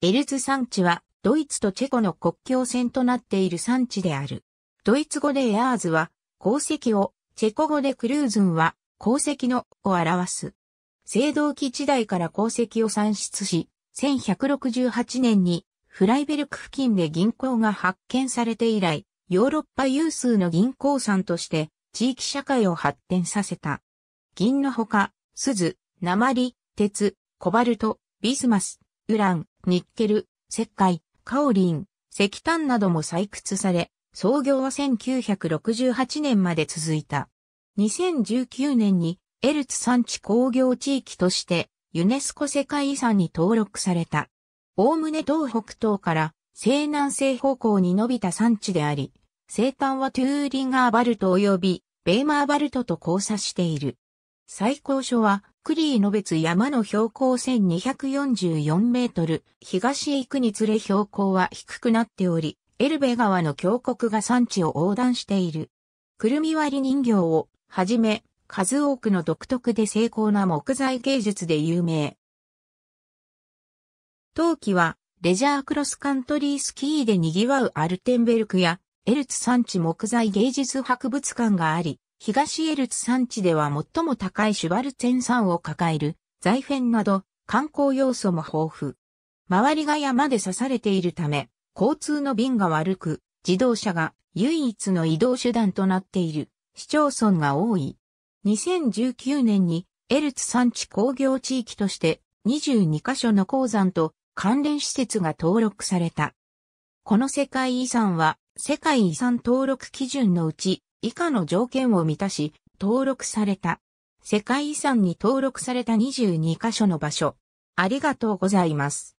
エルズ山地はドイツとチェコの国境線となっている山地である。ドイツ語でエアーズは鉱石を、チェコ語でクルーズンは鉱石のを表す。青銅器時代から鉱石を産出し、1168年にフライベルク付近で銀行が発見されて以来、ヨーロッパ有数の銀行産として地域社会を発展させた。銀のほか、鈴、鉛、鉄、コバルト、ビスマス、ウラン、ニッケル、石灰、カオリン、石炭なども採掘され、創業は1968年まで続いた。2019年にエルツ産地工業地域としてユネスコ世界遺産に登録された。おおむね東北東から西南西方向に伸びた産地であり、西端はトゥーリンガーバルト及びベーマーバルトと交差している。最高所は、クリーの別山の標高1244メートル、東へ行くにつれ標高は低くなっており、エルベ川の峡谷が山地を横断している。くるみ割り人形を、はじめ、数多くの独特で精巧な木材芸術で有名。冬季は、レジャークロスカントリースキーで賑わうアルテンベルクや、エルツ山地木材芸術博物館があり、東エルツ山地では最も高いシュバルツェン山を抱える財フなど観光要素も豊富。周りが山で刺されているため、交通の便が悪く、自動車が唯一の移動手段となっている市町村が多い。2019年にエルツ山地工業地域として22カ所の鉱山と関連施設が登録された。この世界遺産は世界遺産登録基準のうち以下の条件を満たし、登録された。世界遺産に登録された22カ所の場所。ありがとうございます。